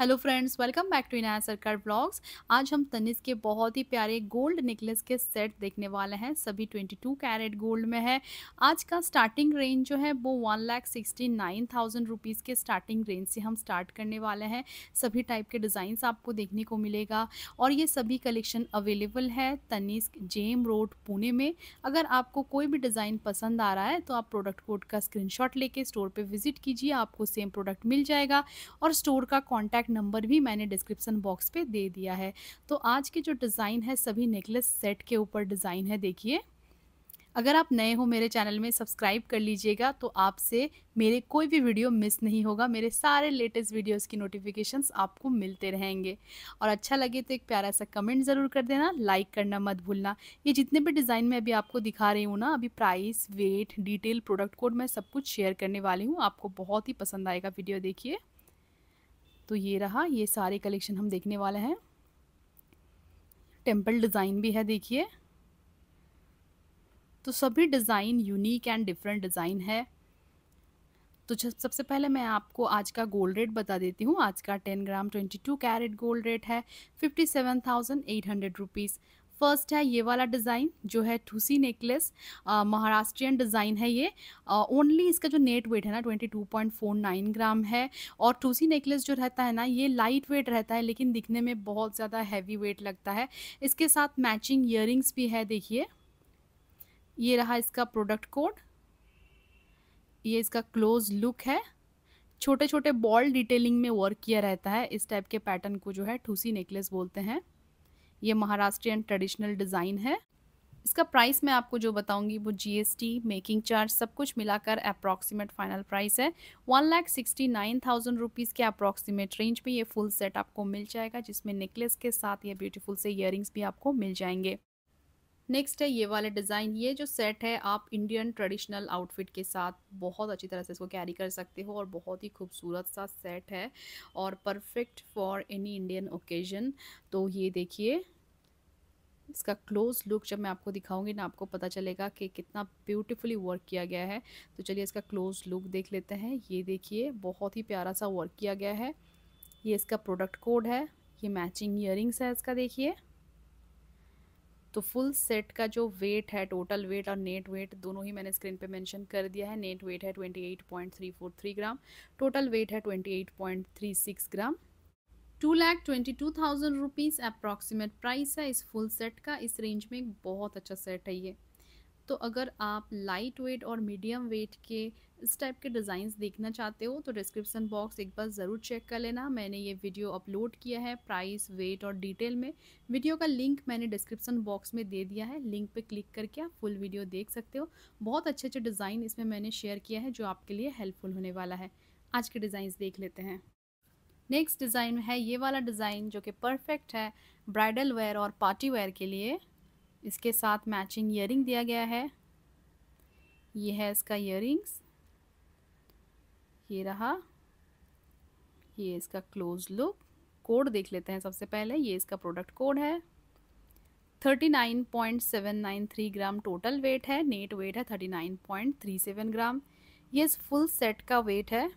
hello friends welcome back to Inaya Sarkar blogs आज हम तनिस के बहुत ही प्यारे गोल्ड नेकलेस के सेट देखने वाले हैं सभी 22 कैरेट गोल्ड में है आज का स्टार्टिंग रेंज जो है वो one lakh sixty nine thousand rupees के स्टार्टिंग रेंज से हम स्टार्ट करने वाले हैं सभी टाइप के डिज़ाइंस आपको देखने को मिलेगा और ये सभी कलेक्शन अवेलेबल है तनिस जेम रोड पुणे में अगर आपको कोई भी डिज़ाइन पसंद आ रहा है तो आप प्रोडक्ट कोड का स्क्रीन लेके स्टोर पर विजिट कीजिए आपको सेम प्रोडक्ट मिल जाएगा और स्टोर का कॉन्टैक्ट कॉन्टैक्ट नंबर भी मैंने डिस्क्रिप्सन बॉक्स पे दे दिया है तो आज की जो डिज़ाइन है सभी नेकलेस सेट के ऊपर डिज़ाइन है देखिए अगर आप नए हो मेरे चैनल में सब्सक्राइब कर लीजिएगा तो आपसे मेरे कोई भी वीडियो मिस नहीं होगा मेरे सारे लेटेस्ट वीडियोस की नोटिफिकेशंस आपको मिलते रहेंगे और अच्छा लगे तो एक प्यारा सा कमेंट ज़रूर कर देना लाइक करना मत भूलना ये जितने भी डिज़ाइन मैं अभी आपको दिखा रही हूँ ना अभी price weight detail product code मैं सब कुछ शेयर करने वाली हूँ आपको बहुत ही पसंद आएगा वीडियो देखिए तो ये रहा ये सारे कलेक्शन हम देखने वाले हैं टेम्पल डिज़ाइन भी है देखिए तो सभी design unique and different design है तो सबसे पहले मैं आपको आज का गोल्ड रेट बता देती हूँ आज का ten gram twenty two carat gold rate है fifty seven thousand eight hundred rupees first है ये वाला डिज़ाइन जो है ठूसी नेकलेस महाराष्ट्रियन डिज़ाइन है ये ओनली इसका जो नेट वेट है ना 22.49 ग्राम है और ठूसी नेकलेस जो रहता है ना ये लाइट वेट रहता है लेकिन दिखने में बहुत ज़्यादा हैवी वेट लगता है इसके साथ मैचिंग इयर भी है देखिए ये रहा इसका प्रोडक्ट कोड ये इसका क्लोज लुक है छोटे छोटे बॉल डिटेलिंग में वर्क किया रहता है इस टाइप के पैटर्न को जो है ठूसी नेकलेस बोलते हैं ये महाराष्ट्रियन ट्रेडिशनल डिज़ाइन है इसका प्राइस मैं आपको जो बताऊंगी वो जीएसटी मेकिंग चार्ज सब कुछ मिलाकर अप्रॉक्सीमेट फाइनल प्राइस है one lakh sixty nine thousand rupees के अप्रॉक्सीमेट रेंज में ये फुल सेट आपको मिल जाएगा जिसमें नेकलेस के साथ ये ब्यूटीफुल से इयर भी आपको मिल जाएंगे नेक्स्ट है ये वाले डिज़ाइन ये जो सेट है आप इंडियन ट्रेडिशनल आउटफिट के साथ बहुत अच्छी तरह से इसको कैरी कर सकते हो और बहुत ही खूबसूरत सा सेट है और perfect for any Indian occasion तो ये देखिए इसका क्लोज लुक जब मैं आपको दिखाऊंगी ना आपको पता चलेगा कि कितना ब्यूटीफुली वर्क किया गया है तो चलिए इसका क्लोज लुक देख लेते हैं ये देखिए बहुत ही प्यारा सा वर्क किया गया है ये इसका प्रोडक्ट कोड है ये मैचिंग ईयरिंग्स है इसका देखिए तो फुल सेट का जो वेट है टोटल वेट और नेट वेट दोनों ही मैंने स्क्रीन पे मेंशन कर दिया है नेट वेट है 28.343 ग्राम टोटल वेट है 28.36 gram two lakh twenty two thousand rupees approximate price है इस फुल सेट का इस रेंज में एक बहुत अच्छा सेट है ये तो अगर आप लाइट वेट और मीडियम वेट के इस टाइप के डिज़ाइंस देखना चाहते हो तो डिस्क्रिप्सन बॉक्स एक बार ज़रूर चेक कर लेना मैंने ये वीडियो अपलोड किया है प्राइस वेट और डिटेल में वीडियो का लिंक मैंने डिस्क्रिप्सन बॉक्स में दे दिया है लिंक पे क्लिक करके आप फुल वीडियो देख सकते हो बहुत अच्छे अच्छे डिज़ाइन इसमें मैंने शेयर किया है जो आपके लिए हेल्पफुल होने वाला है आज के डिज़ाइंस देख लेते हैं नेक्स्ट डिज़ाइन है ये वाला डिज़ाइन जो कि परफेक्ट है ब्राइडल वेयर और पार्टी वेयर के लिए इसके साथ मैचिंग ईयर दिया गया है ये है इसका ईयर ये रहा ये इसका क्लोज लुक कोड देख लेते हैं सबसे पहले ये इसका प्रोडक्ट कोड है thirty nine point seven nine three gram total weight है नेट वेट है thirty nine point three seven gram ये इस फुल सेट का वेट है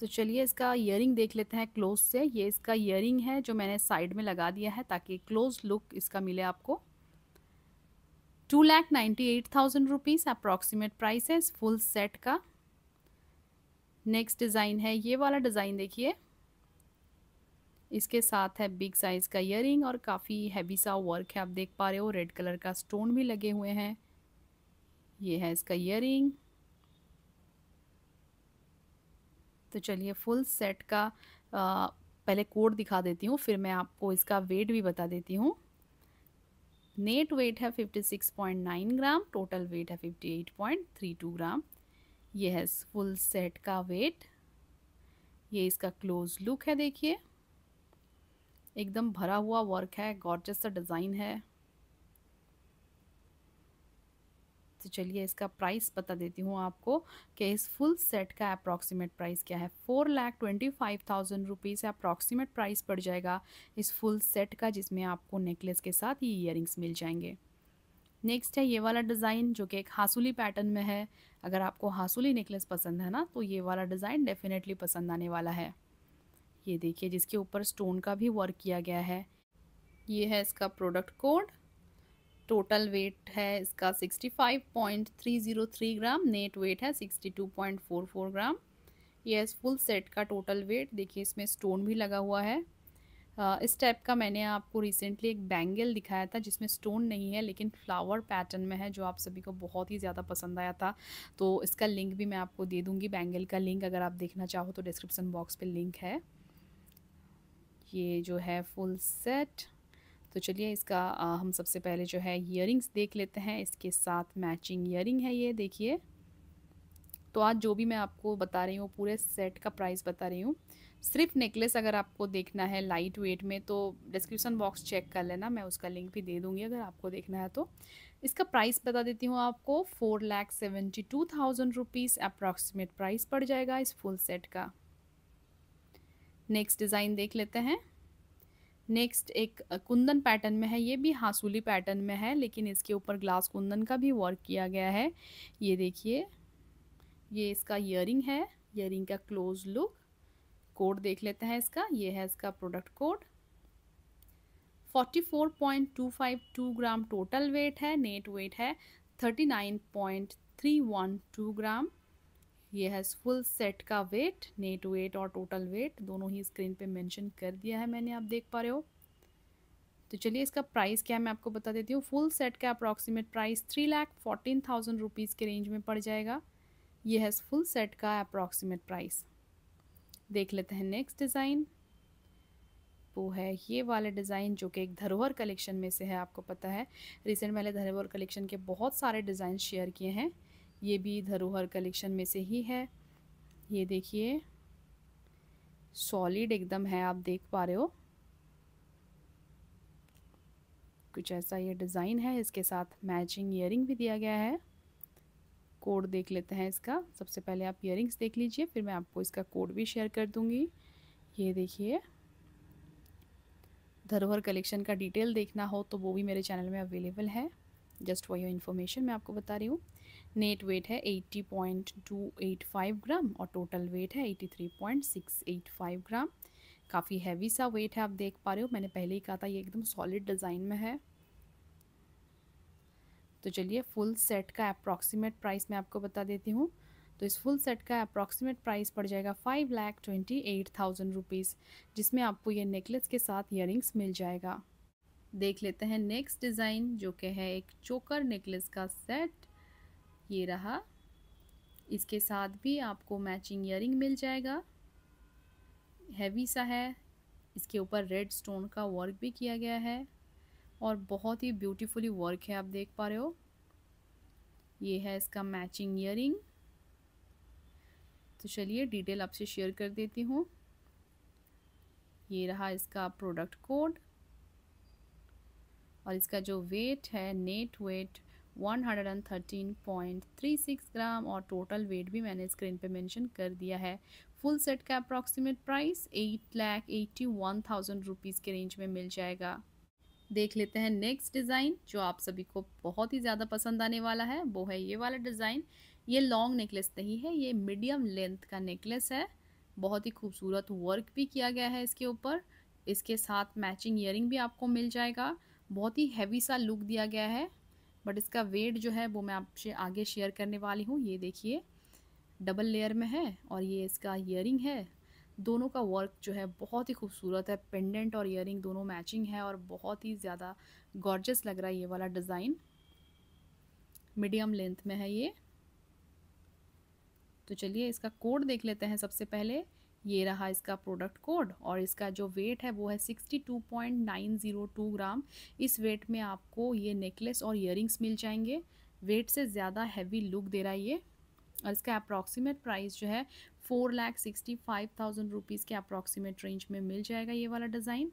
तो चलिए इसका ईयरिंग देख लेते हैं क्लोज से ये इसका ईयरिंग है जो मैंने साइड में लगा दिया है ताकि क्लोज लुक इसका मिले आपको two lakh ninety eight thousand rupees approximate price है फुल सेट का नेक्स्ट डिज़ाइन है ये वाला डिज़ाइन देखिए इसके साथ है बिग साइज़ का ईयरिंग और काफ़ी हैवी सा वर्क है आप देख पा रहे हो रेड कलर का स्टोन भी लगे हुए हैं ये है इसका ईयरिंग तो चलिए फुल सेट का आ, पहले कोड दिखा देती हूँ फिर मैं आपको इसका वेट भी बता देती हूँ नेट वेट है 56.9 ग्राम टोटल वेट है 58.32 ग्राम ये है फुल सेट का वेट ये इसका क्लोज लुक है देखिए एकदम भरा हुआ वर्क है गॉर्जस सा डिज़ाइन है तो चलिए इसका प्राइस बता देती हूँ आपको कि इस फुल सेट का अप्रॉक्सीमेट प्राइस क्या है four lakh twenty five thousand rupees approximate price पड़ जाएगा इस फुल सेट का जिसमें आपको नेकलेस के साथ ही इयर मिल जाएंगे नेक्स्ट है ये वाला डिज़ाइन जो कि एक हासुली पैटर्न में है अगर आपको हासुली नेकलेस पसंद है ना तो ये वाला डिज़ाइन डेफिनेटली पसंद आने वाला है ये देखिए जिसके ऊपर स्टोन का भी वर्क किया गया है ये है इसका प्रोडक्ट कोड टोटल वेट है इसका 65.303 ग्राम नेट वेट है 62.44 ग्राम ये फुल सेट का टोटल वेट देखिए इसमें स्टोन भी लगा हुआ है इस टाइप का मैंने आपको रिसेंटली एक बैंगल दिखाया था जिसमें स्टोन नहीं है लेकिन फ्लावर पैटर्न में है जो आप सभी को बहुत ही ज़्यादा पसंद आया था तो इसका लिंक भी मैं आपको दे दूँगी बैंगल का लिंक अगर आप देखना चाहो तो डिस्क्रिप्सन बॉक्स पर लिंक है ये जो है फुल सेट तो चलिए इसका आ, हम सबसे पहले जो है ईयरिंग्स देख लेते हैं इसके साथ मैचिंग ईयरिंग है ये देखिए तो आज जो भी मैं आपको बता रही हूँ पूरे सेट का प्राइस बता रही हूँ सिर्फ नेकलेस अगर आपको देखना है लाइट वेट में तो डिस्क्रिप्शन बॉक्स चेक कर लेना मैं उसका लिंक भी दे दूँगी अगर आपको देखना है तो इसका प्राइस बता देती हूँ आपको four lakh seventy two thousand rupees approximate price पड़ जाएगा इस फुल सेट का नेक्स्ट डिज़ाइन देख लेते हैं नेक्स्ट एक कुंदन पैटर्न में है ये भी हासूली पैटर्न में है लेकिन इसके ऊपर ग्लास कुंदन का भी वर्क किया गया है ये देखिए ये इसका ईयरिंग है ईयरिंग का क्लोज लुक कोड देख लेते हैं इसका ये है इसका product code 44.252 gram total weight है नेट वेट है 39.312 ग्राम ये हैज़ फुल सेट का वेट नेट वेट और टोटल वेट दोनों ही स्क्रीन पे मेंशन कर दिया है मैंने आप देख पा रहे हो तो चलिए इसका प्राइस क्या है मैं आपको बता देती हूँ फुल सेट का approximate price three lakh fourteen thousand rupees के रेंज में पड़ जाएगा ये हैज़ फुल सेट का अप्रॉक्सीमेट प्राइस देख लेते हैं नेक्स्ट डिज़ाइन वो है ये वाला डिज़ाइन जो कि एक धरोहर कलेक्शन में से है आपको पता है रिसेंट मैंने धरोहर कलेक्शन के बहुत सारे डिज़ाइन शेयर किए हैं ये भी धरोहर कलेक्शन में से ही है ये देखिए सॉलिड एकदम है आप देख पा रहे हो कुछ ऐसा ये डिज़ाइन है इसके साथ मैचिंग ईयरिंग भी दिया गया है कोड देख लेते हैं इसका सबसे पहले आप इयर देख लीजिए फिर मैं आपको इसका कोड भी शेयर कर दूंगी ये देखिए धरोहर कलेक्शन का डिटेल देखना हो तो वो भी मेरे चैनल में अवेलेबल है जस्ट वही इन्फॉर्मेशन मैं आपको बता रही हूँ नेट वेट है 80.285 ग्राम और टोटल वेट है 83.685 ग्राम काफ़ी हैवी सा वेट है आप देख पा रहे हो मैंने पहले ही कहा था ये एकदम सॉलिड डिज़ाइन में है तो चलिए फुल सेट का अप्रॉक्सीमेट प्राइस मैं आपको बता देती हूँ तो इस फुल सेट का अप्रॉक्सीमेट प्राइस पड़ जाएगा five lakh twenty eight thousand rupees जिसमें आपको ये नेकलेस के साथ ईयर मिल जाएगा देख लेते हैं नेक्स्ट डिज़ाइन जो कि है एक चोकर नेकलेस का सेट ये रहा इसके साथ भी आपको मैचिंग ईयरिंग मिल जाएगा हैवी सा है इसके ऊपर रेड स्टोन का वर्क भी किया गया है और बहुत ही ब्यूटीफुली वर्क है आप देख पा रहे हो ये है इसका मैचिंग ईयरिंग तो चलिए डिटेल आपसे शेयर कर देती हूँ ये रहा इसका प्रोडक्ट कोड और इसका जो वेट है नेट वेट 113.36 ग्राम और टोटल वेट भी मैंने स्क्रीन पे मेंशन कर दिया है फुल सेट का approximate price eight lakh eighty one thousand rupees के रेंज में मिल जाएगा देख लेते हैं नेक्स्ट डिज़ाइन जो आप सभी को बहुत ही ज़्यादा पसंद आने वाला है वो है ये वाला डिज़ाइन ये लॉन्ग नेकलेस नहीं है ये मीडियम लेंथ का नेकलेस है बहुत ही खूबसूरत वर्क भी किया गया है इसके ऊपर इसके साथ मैचिंग ईयरिंग भी आपको मिल जाएगा बहुत ही हैवी सा लुक दिया गया है बट इसका वेट जो है वो मैं आपसे आगे शेयर करने वाली हूँ ये देखिए डबल लेयर में है और ये इसका इयर है दोनों का वर्क जो है बहुत ही खूबसूरत है पेंडेंट और ईयरिंग दोनों मैचिंग है और बहुत ही ज़्यादा गॉर्जस लग रहा है ये वाला डिज़ाइन मीडियम लेंथ में है ये तो चलिए इसका कोड देख लेते हैं सबसे पहले ये रहा इसका प्रोडक्ट कोड और इसका जो वेट है वो है sixty two point nine zero two gram इस वेट में आपको ये नेकलेस और इयरिंग्स मिल जाएंगे वेट से ज़्यादा हैवी लुक दे रहा है ये और इसका अप्रॉक्सीमेट प्राइस जो है four lakh sixty five thousand rupees के अप्रॉक्सीमेट रेंज में मिल जाएगा ये वाला डिज़ाइन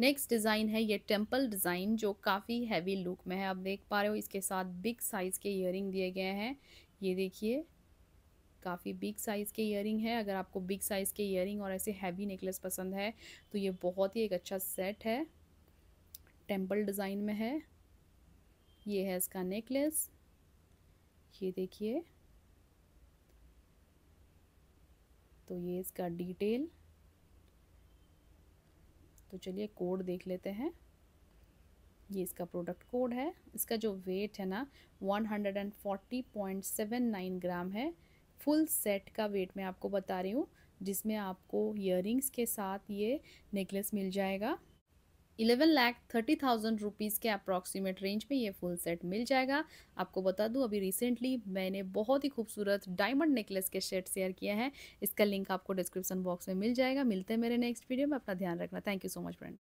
नेक्स्ट डिज़ाइन है ये टेम्पल डिज़ाइन जो काफ़ी हैवी लुक में है आप देख पा रहे हो इसके साथ बिग साइज़ के ईयरिंग दिए गए हैं ये देखिए काफ़ी बिग साइज़ के ईयरिंग है अगर आपको बिग साइज़ के ईयरिंग और ऐसे हैवी नेकलेस पसंद है तो ये बहुत ही एक अच्छा सेट है टेम्पल डिज़ाइन में है ये है इसका नेकलेस ये देखिए तो ये इसका डिटेल तो चलिए कोड देख लेते हैं ये इसका प्रोडक्ट कोड है इसका जो वेट है ना 140.79 ग्राम है फुल सेट का वेट मैं आपको बता रही हूँ जिसमें आपको इयर के साथ ये नेकलेस मिल जाएगा eleven lakh thirty thousand rupees के अप्रॉक्सीमेट रेंज में ये फुल सेट मिल जाएगा आपको बता दूं अभी रिसेंटली मैंने बहुत ही खूबसूरत डायमंड नेकलेस के सेट शेयर किया है इसका लिंक आपको डिस्क्रिप्शन बॉक्स में मिल जाएगा मिलते हैं मेरे नेक्स्ट वीडियो में अपना ध्यान रखना thank you so much friend